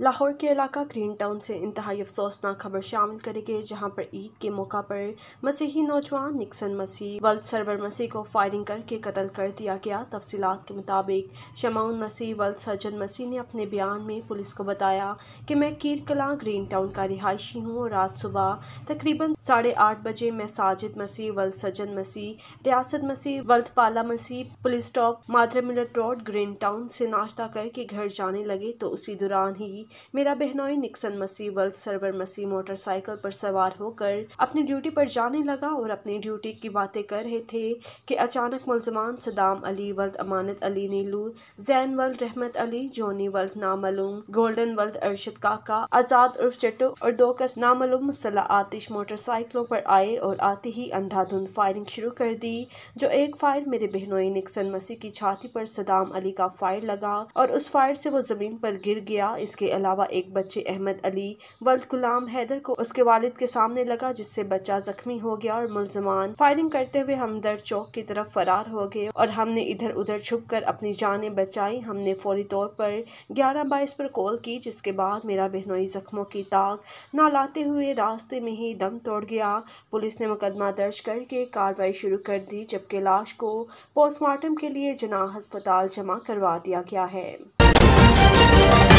लाहौर के इलाका green town से इंतहाई अफसोसनाक खबर शामिल करेंगे जहां पर ईद के मौका पर मसीही नौजवान निक्सन मसीह वल्द सरवर मसीह को फायरिंग करके कत्ल कर दिया गया तफसीत के मुताबिक शमाउन मसीह वल्द सज्जन मसीह ने अपने बयान में पुलिस को बताया कि मैं कीर कला ग्रीन टाउन का रिहायशी हूँ और आज सुबह तकरीबन साढ़े आठ बजे मैं साजिद मसीह वल्द सज्जन मसीह रियासत मसीह वल्द पाला मसीह पुलिस स्टॉप मादरा मिलत रोड ग्रीन टाउन से नाश्ता करके घर जाने लगे तो उसी दौरान ही मेरा बहनोई निक्सन मसीह वर्ल्ड सर्वर मसीह मोटरसाइकिल पर सवार होकर अपनी ड्यूटी पर जाने लगा और अपनी ड्यूटी की बातें कर रहे थे कि अचानक मुलजमान सदाम अली वल्द अमानत अली नीलू जैन वल्द रहमत अली जोनी वल्द नामलूम गोल्डन वल्द अरशद काका आज़ाद उर्फ चट्टो और दो कस नामलूम सला आतिश मोटरसाइकिलों पर आए और आते ही अंधाधुंध फायरिंग शुरू कर दी जो एक फायर मेरे बहनोई निक्सन मसीह की छाती पर सदाम अली का फायर लगा और उस फायर से वो ज़मीन पर गिर गया इसके अलावा एक बच्चे अहमद अली वल्द गुलाम हैदर को उसके वालिद के सामने लगा जिससे बच्चा जख्मी हो गया और मुलजमान फायरिंग करते हुए हमदर्द चौक की तरफ फरार हो गए और हमने इधर उधर छुप कर अपनी जान बचाई हमने फौरी तौर पर ग्यारह बाईस पर कॉल की जिसके बाद मेरा बहनोई जख्मों की ताक ना लाते हुए रास्ते में ही दम तोड़ गया पुलिस ने मुकदमा दर्ज करके कार्रवाई शुरू कर दी जबकि लाश को पोस्टमार्टम के लिए जना अस्पताल जमा करवा दिया गया है